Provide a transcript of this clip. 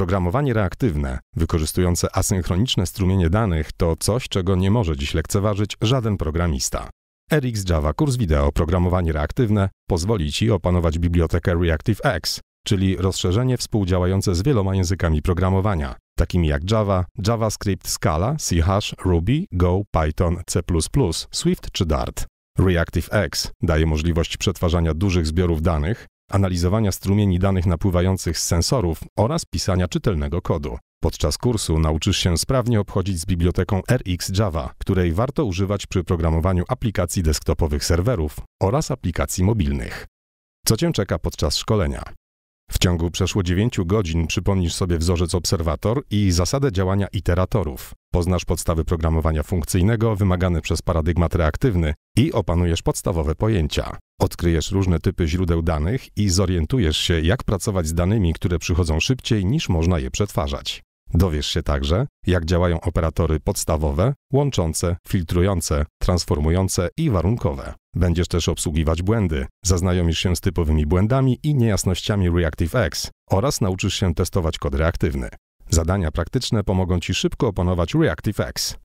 Programowanie reaktywne, wykorzystujące asynchroniczne strumienie danych, to coś, czego nie może dziś lekceważyć żaden programista. RX Java kurs wideo Programowanie reaktywne pozwoli Ci opanować bibliotekę ReactiveX, czyli rozszerzenie współdziałające z wieloma językami programowania, takimi jak Java, JavaScript, Scala, C Ruby, Go, Python, C++, Swift czy Dart. ReactiveX daje możliwość przetwarzania dużych zbiorów danych, analizowania strumieni danych napływających z sensorów oraz pisania czytelnego kodu. Podczas kursu nauczysz się sprawnie obchodzić z biblioteką RxJava, której warto używać przy programowaniu aplikacji desktopowych serwerów oraz aplikacji mobilnych. Co Cię czeka podczas szkolenia? W ciągu przeszło 9 godzin przypomnisz sobie wzorzec obserwator i zasadę działania iteratorów. Poznasz podstawy programowania funkcyjnego wymagane przez paradygmat reaktywny i opanujesz podstawowe pojęcia. Odkryjesz różne typy źródeł danych i zorientujesz się, jak pracować z danymi, które przychodzą szybciej niż można je przetwarzać. Dowiesz się także, jak działają operatory podstawowe, łączące, filtrujące, transformujące i warunkowe. Będziesz też obsługiwać błędy, zaznajomisz się z typowymi błędami i niejasnościami ReactiveX oraz nauczysz się testować kod reaktywny. Zadania praktyczne pomogą Ci szybko opanować ReactiveX.